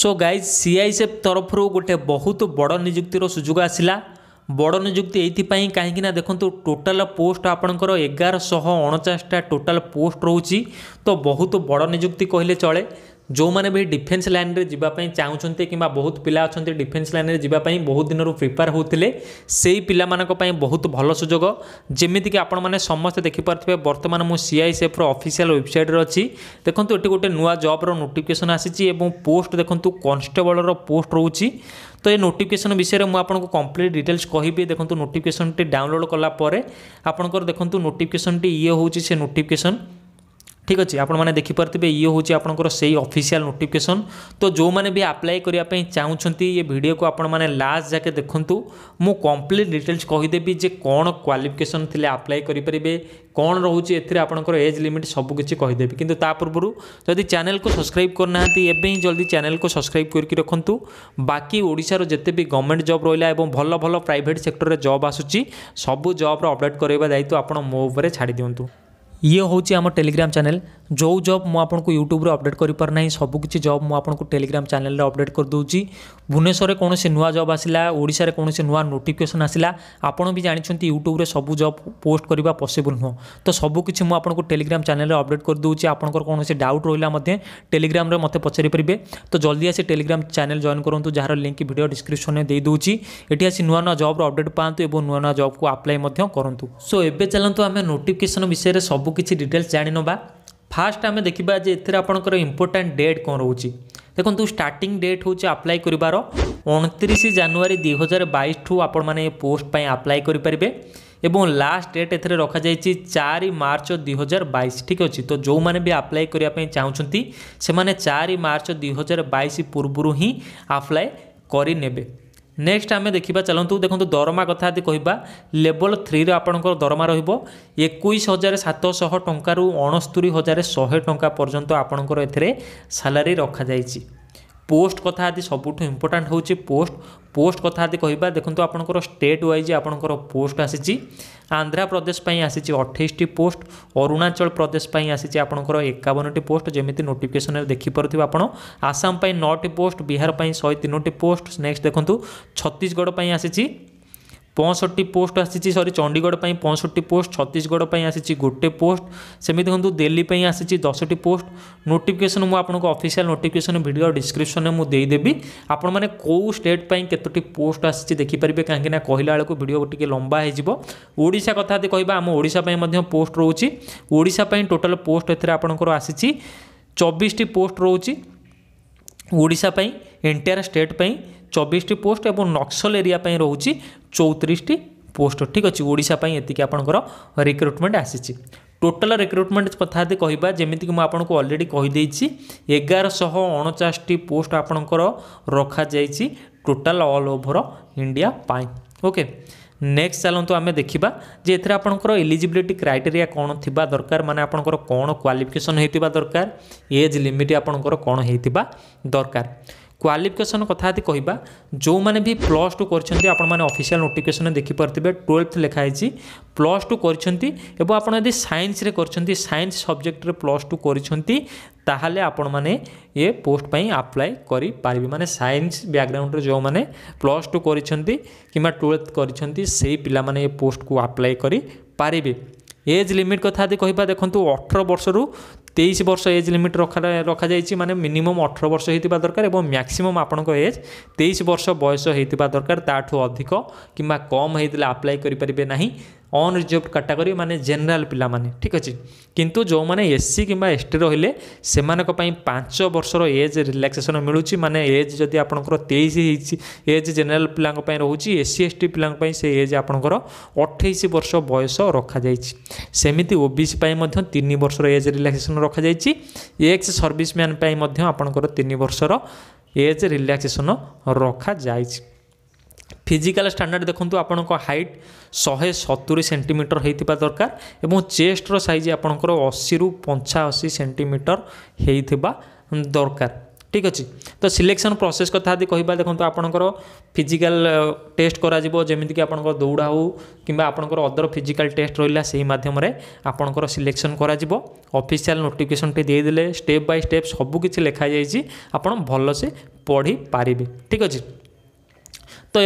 so guys CISF তরফর গোটে বহুত বড় নিযুক্তির সুযোগ আসিলা বড় নিযুক্তি এইপাই কাহিঁকি না দেখুন টোটাল পোস্ট আপনার এগারশহ অণচাশটা টোটাল পোস্ট রয়েছে তো বহুত বড় নিযুক্তি কহিলে চলে ଯେଉଁମାନେ ବି ଡିଫେନ୍ସ ଲାଇନ୍ରେ ଯିବା ପାଇଁ ଚାହୁଁଛନ୍ତି କିମ୍ବା ବହୁତ ପିଲା ଅଛନ୍ତି ଡିଫେନ୍ସ ଲାଇନ୍ରେ ଯିବା ପାଇଁ ବହୁତ ଦିନରୁ ପ୍ରିପେୟାର ହେଉଥିଲେ ସେଇ ପିଲାମାନଙ୍କ ପାଇଁ ବହୁତ ଭଲ ସୁଯୋଗ ଯେମିତିକି ଆପଣମାନେ ସମସ୍ତେ ଦେଖିପାରୁଥିବେ ବର୍ତ୍ତମାନ ମୁଁ ସିଆଇସିଏଫ୍ର ଅଫିସିଆଲ୍ ୱେବସାଇଟ୍ରେ ଅଛି ଦେଖନ୍ତୁ ଏଠି ଗୋଟେ ନୂଆ ଜବ୍ର ନୋଟିଫିକେସନ୍ ଆସିଛି ଏବଂ ପୋଷ୍ଟ ଦେଖନ୍ତୁ କନଷ୍ଟେବଳର ପୋଷ୍ଟ ରହୁଛି ତ ଏ ନୋଟିଫିକେସନ୍ ବିଷୟରେ ମୁଁ ଆପଣଙ୍କୁ କମ୍ପ୍ଲିଟ୍ ଡିଟେଲ୍ସ କହିବି ଦେଖନ୍ତୁ ନୋଟିଫିକେସନ୍ଟି ଡାଉନଲୋଡ଼୍ କଲା ପରେ ଆପଣଙ୍କର ଦେଖନ୍ତୁ ନୋଟିଫିକେସନ୍ଟି ଇଏ ହେଉଛି ସେ ନୋଟିଫିକେସନ୍ ঠিক আছে আপনার দেখিপারে ইয়ে হচ্ছে আপনার সেই অফিসিয়াল নোটিফিকেসন তো যে বি আপ্লাই করা চাহুন এ ভিডিওকে আপনার লাস্ট যাকে দেখুন মু কমপ্লিট ডিটেলস কহিদেবি যে কোণ ক্বালিফিকেসন লে আপ্লাই করে পারে কোণ রয়েছে এতে আপনার এজ লিমিট সবুকিছি কহিদেবি কিন্তু তা পূর্ব যদি চ্যানেল কু সবসক্রাইব করনা এবে হি জলদি চ্যানেল কু সবসক্রাইব করি রাখতু বাকি ওড়শার যেতে বি গভর্নমেন্ট জব রহলা এবং ভাল ভাল প্রাইভেট সেক্টরের জব আসুচি সবু জব্র অপডেট করাইবা দায়িত্ব আপনার মো উপরে ছাড়ি দিও ଇଏ ହେଉଛି ଆମ ଟେଲିଗ୍ରାମ ଚ୍ୟାନେଲ जो जब मुझक यूट्यूब्रे अपडेट पारना सबकि जब मुझक टेलीग्राम चेल अपडेट कर दूसरी भुवनेश्वर कौन से नुआ जब आसला ओडार कौन से नुआ नोटिकेसन आसा आपड़ भी जानते यूट्यूब्रे सब जब पोस्ट करवा पसिबुल नुह तो सबकि टेलीग्राम चेल अपडेट कर दूँ आपर कौन से डाउट रहा टेलीग्राम मत पचारिपारे तो जल्दी आसी टेलीग्राम चेल जॉन करूँ जार लिंक भिड डिस्क्रिप्सन में देदेगी ये आसी नुआ नुआ जब्र अपडेट पातु और नुआ नुआ जब को आप्लाई करूँ सो ए चलो आम नोटिकेसन विषय में सबकि डिटेल्स जाणी ना ফার্স্ট আমি দেখিবা যে এতে আপনার ইম্পর্টাট ডেট কম রয়েছে দেখুন স্টার্টিং ডেট হচ্ছে আপ্লাই করবার অণতিশ জানুয়ারি দুই হাজার বাইশ ঠু আপন মানে পোস্ট পাই আপ্লাই করে পারবে এবং লাস্ট ডেট এতে রখা যাই চারি মার্চ দুই হাজার বাইশ ঠিক আছে তো যে বি আপ্লাই করা চাহুমান সে চারি মার্চ দুই হাজার বাইশ পূর্বর হি আপ্লাই করে নেবে ନେକ୍ସଟ ଆମେ ଦେଖିବା ଚାଲନ୍ତୁ ଦେଖନ୍ତୁ ଦରମା କଥା ଯଦି କହିବା ଲେବଲ ଥ୍ରୀରେ ଆପଣଙ୍କର ଦରମା ରହିବ ଏକୋଇଶ ହଜାର ସାତଶହ ଟଙ୍କାରୁ ଅଣସ୍ତୋରି ହଜାର ଶହେ ଟଙ୍କା ପର୍ଯ୍ୟନ୍ତ ଆପଣଙ୍କର ଏଥିରେ ସାଲାରି ରଖାଯାଇଛି পোস্ট কথা আদি ସବୁଠୁ ଇମ୍ପୋର୍ଟାଣ୍ଟ ହେଉଛି ପୋଷ୍ଟ ପୋଷ୍ଟ କଥା ଆଦି କହିବା ଦେଖନ୍ତୁ ଆପଣଙ୍କର ଷ୍ଟେଟ୍ ୱାଇଜ୍ ଆପଣଙ୍କର ପୋଷ୍ଟ ଆସିଛି ଆନ୍ଧ୍ରପ୍ରଦେଶ ପାଇଁ ଆସିଛି ଅଠେଇଶଟି ପୋଷ୍ଟ ଅରୁଣାଚଳ ପ୍ରଦେଶ ପାଇଁ ଆସିଛି ଆପଣଙ୍କର ଏକାବନଟି ପୋଷ୍ଟ ଯେମିତି ନୋଟିଫିକେସନରେ ଦେଖିପାରୁଥିବେ ଆପଣ ଆସାମ ପାଇଁ ନଅଟି ପୋଷ୍ଟ ବିହାର ପାଇଁ ଶହେ ତିନୋଟି ପୋଷ୍ଟ ନେକ୍ସଟ ଦେଖନ୍ତୁ ଛତିଶଗଡ଼ ପାଇଁ ଆସିଛି ପଞ୍ଚଷଠି ପୋଷ୍ଟ ଆସିଛି ସରି ଚଣ୍ଡିଗଡ଼ ପାଇଁ ପଞ୍ଚଷଠି ପୋଷ୍ଟ ଛତିଶଗଡ଼ ପାଇଁ ଆସିଛି ଗୋଟେ ପୋଷ୍ଟ ସେମିତି ଦେଖନ୍ତୁ ଦିଲ୍ଲୀ ପାଇଁ ଆସିଛି ଦଶଟି ପୋଷ୍ଟ ନୋଟିଫିକେସନ୍ ମୁଁ ଆପଣଙ୍କ ଅଫିସିଆଲ୍ ନୋଟିଫିକେସନ୍ ଭିଡ଼ିଓ ଡିସ୍କ୍ରିପ୍ସନ୍ରେ ମୁଁ ଦେଇଦେବି ଆପଣମାନେ କେଉଁ ଷ୍ଟେଟ୍ ପାଇଁ କେତୋଟି ପୋଷ୍ଟ ଆସିଛି ଦେଖିପାରିବେ କାହିଁକି ନା କହିଲା ବେଳକୁ ଭିଡ଼ିଓ ଟିକେ ଲମ୍ବା ହେଇଯିବ ଓଡ଼ିଶା କଥା ଯଦି କହିବା ଆମ ଓଡ଼ିଶା ପାଇଁ ମଧ୍ୟ ପୋଷ୍ଟ ରହୁଛି ଓଡ଼ିଶା ପାଇଁ ଟୋଟାଲ୍ ପୋଷ୍ଟ ଏଥିରେ ଆପଣଙ୍କର ଆସିଛି ଚବିଶଟି ପୋଷ୍ଟ ରହୁଛି ଓଡ଼ିଶା ପାଇଁ ଏଣ୍ଟାୟାର ଷ୍ଟେଟ୍ ପାଇଁ চবিশটি পোস্ট এবং নক্সল এরিয়া ପାଇଁ ରହୁଛି ଚଉତିରିଶଟି ପୋଷ୍ଟ ଠିକ୍ ଅଛି ଓଡ଼ିଶା ପାଇଁ ଏତିକି ଆପଣଙ୍କର ରିକ୍ରୁଟମେଣ୍ଟ ଆସିଛି ଟୋଟାଲ ରିକ୍ରୁଟମେଣ୍ଟ କଥା ଯଦି କହିବା ଯେମିତିକି ମୁଁ ଆପଣଙ୍କୁ ଅଲରେଡ଼ି କହିଦେଇଛି ଏଗାରଶହ ଅଣଚାଶଟି ପୋଷ୍ଟ ଆପଣଙ୍କର ରଖାଯାଇଛି ଟୋଟାଲ ଅଲ୍ ଓଭର ଇଣ୍ଡିଆ ପାଇଁ ଓକେ ନେକ୍ସଟ ଚାଲନ୍ତୁ ଆମେ ଦେଖିବା ଯେ ଏଥିରେ ଆପଣଙ୍କର ଏଲିଜିବିଲିଟି କ୍ରାଇଟେରିଆ କ'ଣ ଥିବା ଦରକାର ମାନେ ଆପଣଙ୍କର କ'ଣ କ୍ୱାଲିଫିକେସନ୍ ହେଇଥିବା ଦରକାର ଏଜ୍ ଲିମିଟ୍ ଆପଣଙ୍କର କ'ଣ ହେଇଥିବା ଦରକାର କ୍ୱାଲିଫିକେସନ୍ କଥା ଯଦି କହିବା ଯେଉଁମାନେ ବି ପ୍ଲସ୍ ଟୁ କରିଛନ୍ତି ଆପଣମାନେ ଅଫିସିଆଲ୍ ନୋଟିଫିକେସନ୍ ଦେଖିପାରୁଥିବେ ଟୁଏଲ୍ଥ ଲେଖା ହେଇଛି ପ୍ଲସ୍ ଟୁ କରିଛନ୍ତି ଏବଂ ଆପଣ ଯଦି ସାଇନ୍ସରେ କରିଛନ୍ତି ସାଇନ୍ସ ସବଜେକ୍ଟରେ ପ୍ଲସ୍ ଟୁ କରିଛନ୍ତି ତାହେଲେ ଆପଣମାନେ ଏ ପୋଷ୍ଟ ପାଇଁ ଆପ୍ଲାଏ କରିପାରିବେ ମାନେ ସାଇନ୍ସ ବ୍ୟାକଗ୍ରାଉଣ୍ଡରେ ଯେଉଁମାନେ ପ୍ଲସ୍ ଟୁ କରିଛନ୍ତି କିମ୍ବା ଟୁଏଲ୍ଥ କରିଛନ୍ତି ସେଇ ପିଲାମାନେ ଏ ପୋଷ୍ଟକୁ ଆପ୍ଲାଏ କରିପାରିବେ ଏଜ୍ ଲିମିଟ୍ କଥା ଯଦି କହିବା ଦେଖନ୍ତୁ ଅଠର ବର୍ଷରୁ তেইশ বর্ষ এজ লিমিট রখা রখাଯାଇଛି মানে ମିନିମମ୍ ଅଠର ବର୍ଷ ହେଇଥିବା ଦରକାର ଏବଂ ମ୍ୟାକ୍ସିମମ୍ ଆପଣଙ୍କ ଏଜ୍ ତେଇଶ ବର୍ଷ ବୟସ ହେଇଥିବା ଦରକାର ତାଠୁ ଅଧିକ କିମ୍ବା କମ୍ ହେଇଥିଲେ ଆପ୍ଲାଏ କରିପାରିବେ ନାହିଁ অনরিজর্ভড କାଟାଗୋରୀ ମାନେ ଜେନେରାଲ ପିଲାମାନେ ଠିକ୍ ଅଛି କିନ୍ତୁ ଯେଉଁମାନେ ଏସ୍ ସି କିମ୍ବା ଏସ୍ ଟି ରହିଲେ ସେମାନଙ୍କ ପାଇଁ ପାଞ୍ଚ ବର୍ଷର ଏଜ୍ ରିଲାକ୍ସେସନ୍ ମିଳୁଛି ମାନେ ଏଜ୍ ଯଦି ଆପଣଙ୍କର ତେଇଶ ହେଇଛି ଏଜ୍ ଜେନେରାଲ ପିଲାଙ୍କ ପାଇଁ ରହୁଛି ଏସ୍ ସି ଏସ୍ ଟି ପିଲାଙ୍କ ପାଇଁ ସେ ଏଜ୍ ଆପଣଙ୍କର ଅଠେଇଶ ବର୍ଷ ବୟସ ରଖାଯାଇଛି ସେମିତି ଓ ବି ସି ପାଇଁ ମଧ୍ୟ ତିନି ବର୍ଷର ଏଜ୍ ରିଲାକ୍ସେସନ୍ ରଖାଯାଇଛି ଏକ୍ସ ସର୍ଭିସମ୍ୟାନ୍ ପାଇଁ ମଧ୍ୟ ଆପଣଙ୍କର ତିନି ବର୍ଷର ଏଜ୍ ରିଲାକ୍ସେସନ୍ ରଖାଯାଇଛି ଫିଜିକାଲ୍ ଷ୍ଟାଣ୍ଡାର୍ଡ଼ ଦେଖନ୍ତୁ ଆପଣଙ୍କ ହାଇଟ୍ ଶହେ ସତୁରି ସେଣ୍ଟିମିଟର ହେଇଥିବା ଦରକାର ଏବଂ ଚେଷ୍ଟର ସାଇଜ୍ ଆପଣଙ୍କର ଅଶୀରୁ ପଞ୍ଚାଅଶୀ ସେଣ୍ଟିମିଟର ହେଇଥିବା ଦରକାର ଠିକ୍ ଅଛି ତ ସିଲେକ୍ସନ୍ ପ୍ରୋସେସ୍ କଥା ଯଦି କହିବା ଦେଖନ୍ତୁ ଆପଣଙ୍କର ଫିଜିକାଲ୍ ଟେଷ୍ଟ କରାଯିବ ଯେମିତିକି ଆପଣଙ୍କର ଦୌଡ଼ା ହେଉ କିମ୍ବା ଆପଣଙ୍କର ଅଦର ଫିଜିକାଲ୍ ଟେଷ୍ଟ ରହିଲା ସେହି ମାଧ୍ୟମରେ ଆପଣଙ୍କର ସିଲେକ୍ସନ୍ କରାଯିବ ଅଫିସିଆଲ୍ ନୋଟିଫିକେସନ୍ଟି ଦେଇଦେଲେ ଷ୍ଟେପ୍ ବାଇ ଷ୍ଟେପ୍ ସବୁକିଛି ଲେଖାଯାଇଛି ଆପଣ ଭଲସେ ପଢ଼ିପାରିବେ ଠିକ୍ ଅଛି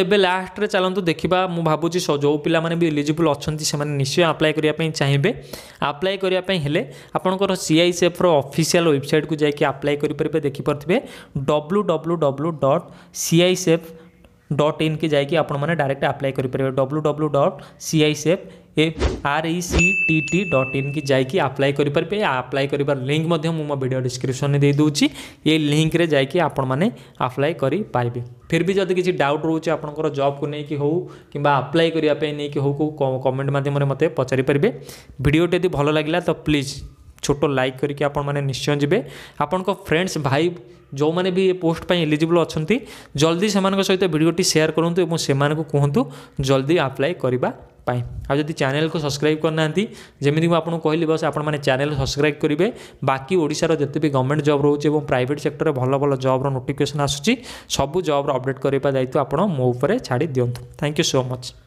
ଏବେ ଲାଷ୍ଟରେ ଚାଲନ୍ତୁ ଦେଖିବା ମୁଁ ଭାବୁଛି ଯେଉଁ ପିଲାମାନେ ବି ଏଲିଜିବୁଲ୍ ଅଛନ୍ତି ସେମାନେ ନିଶ୍ଚୟ ଆପ୍ଲାଏ କରିବା ପାଇଁ ଚାହିଁବେ ଆପ୍ଲାଏ କରିବା ପାଇଁ ହେଲେ ଆପଣଙ୍କର ସିଆଇସିଏଫ୍ର ଅଫିସିଆଲ୍ ୱେବସାଇଟ୍କୁ ଯାଇକି ଆପ୍ଲାଏ କରିପାରିବେ ଦେଖିପାରୁଥିବେ W W W dot CICF dot ଇନ୍କି ଯାଇକି ଆପଣମାନେ ଡାଇରେକ୍ଟ ଆପ୍ଲାଏ କରିପାରିବେ W W dot CICF A R E C T T dot ଇନ୍କି ଯାଇକି ଆପ୍ଲାଏ କରିପାରିବେ ଆପ୍ଲାଏ କରିବାର ଲିଙ୍କ୍ ମଧ୍ୟ ମୁଁ ମୋ ଭିଡ଼ିଓ ଡିସ୍କ୍ରିପ୍ସନ୍ରେ ଦେଇଦେଉଛି ଏ ଲିଙ୍କ୍ରେ ଯାଇକି ଆପଣମାନେ ଆପ୍ଲାଏ କରିପାରିବେ ଫିର୍ ବି ଯଦି କିଛି ଡାଉଟ୍ ରହୁଛି ଆପଣଙ୍କର ଜବ୍କୁ ନେଇକି ହେଉ କିମ୍ବା ଆପ୍ଲାଏ କରିବା ପାଇଁ ନେଇକି ହେଉ କେଉଁ କମେଣ୍ଟ ମାଧ୍ୟମରେ ମୋତେ ପଚାରିପାରିବେ ଭିଡ଼ିଓଟି ଯଦି ଭଲ ଲାଗିଲା ତ ପ୍ଲିଜ୍ ଛୋଟ ଲାଇକ୍ କରିକି ଆପଣମାନେ ନିଶ୍ଚୟ ଯିବେ ଆପଣଙ୍କ ଫ୍ରେଣ୍ଡସ୍ ଭାଇ ଯେଉଁମାନେ ବି ଏ ପୋଷ୍ଟ ପାଇଁ ଏଲିଜିବଲ୍ ଅଛନ୍ତି ଜଲ୍ଦି ସେମାନଙ୍କ ସହିତ ଭିଡ଼ିଓଟି ସେୟାର କରନ୍ତୁ ଏବଂ ସେମାନଙ୍କୁ କୁହନ୍ତୁ ଜଲ୍ଦି ଆପ୍ଲାଏ କରିବା ໄປ આ જોદી ચેનલ કો સબસ્ક્રાઇબ કરનાં થી જેમની કો આપણો કહી લી બસ આપણને ચેનલ સબસ્ક્રાઇબ કરી બે બાકી ઓડિશા રો જેતે ભી ગવર્નમેન્ટ જોબ હોચે એબમ પ્રાઇવેટ સેક્ટર ભલો ભલો જોબ રો નોટિફિકેશન આસુચી સબુ જોબ રો અપડેટ કરી પા જાય તો આપણો મો ઉપર છાડી દિયું થાંક યુ સો મચ